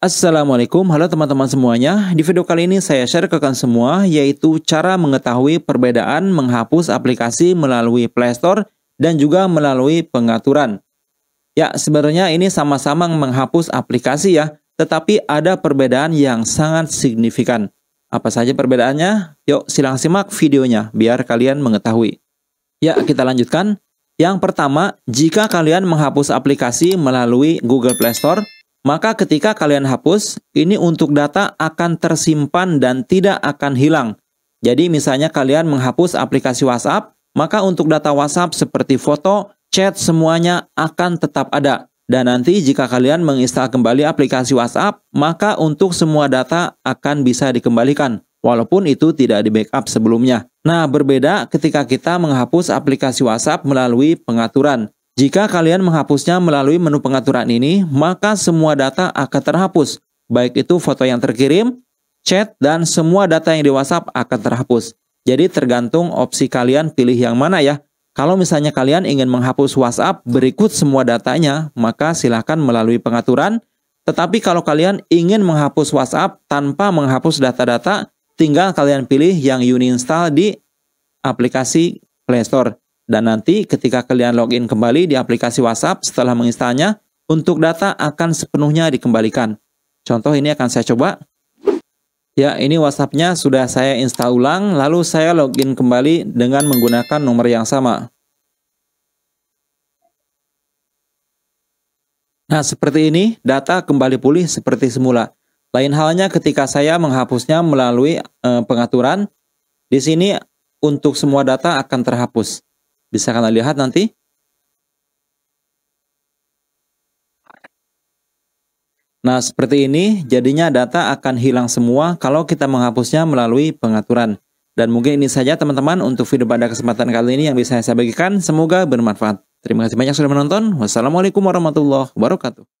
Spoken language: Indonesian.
Assalamualaikum, halo teman-teman semuanya. Di video kali ini saya share ke kalian semua yaitu cara mengetahui perbedaan menghapus aplikasi melalui Play Store dan juga melalui pengaturan. Ya, sebenarnya ini sama-sama menghapus aplikasi ya, tetapi ada perbedaan yang sangat signifikan. Apa saja perbedaannya? Yuk, silang simak videonya biar kalian mengetahui. Ya, kita lanjutkan. Yang pertama, jika kalian menghapus aplikasi melalui Google Play Store, maka ketika kalian hapus, ini untuk data akan tersimpan dan tidak akan hilang. Jadi misalnya kalian menghapus aplikasi WhatsApp, maka untuk data WhatsApp seperti foto, chat semuanya akan tetap ada. Dan nanti jika kalian menginstal kembali aplikasi WhatsApp, maka untuk semua data akan bisa dikembalikan, walaupun itu tidak di backup sebelumnya. Nah, berbeda ketika kita menghapus aplikasi WhatsApp melalui pengaturan. Jika kalian menghapusnya melalui menu pengaturan ini, maka semua data akan terhapus, baik itu foto yang terkirim, chat, dan semua data yang di WhatsApp akan terhapus. Jadi tergantung opsi kalian pilih yang mana ya. Kalau misalnya kalian ingin menghapus WhatsApp berikut semua datanya, maka silahkan melalui pengaturan. Tetapi kalau kalian ingin menghapus WhatsApp tanpa menghapus data-data, tinggal kalian pilih yang uninstall di aplikasi Play Store. Dan nanti ketika kalian login kembali di aplikasi WhatsApp setelah menginstalnya, untuk data akan sepenuhnya dikembalikan. Contoh ini akan saya coba. Ya, ini WhatsApp-nya sudah saya install ulang, lalu saya login kembali dengan menggunakan nomor yang sama. Nah, seperti ini, data kembali pulih seperti semula. Lain halnya ketika saya menghapusnya melalui e, pengaturan, di sini untuk semua data akan terhapus. Bisa kalian lihat nanti. Nah, seperti ini jadinya data akan hilang semua kalau kita menghapusnya melalui pengaturan. Dan mungkin ini saja teman-teman untuk video pada kesempatan kali ini yang bisa saya bagikan. Semoga bermanfaat. Terima kasih banyak sudah menonton. Wassalamualaikum warahmatullahi wabarakatuh.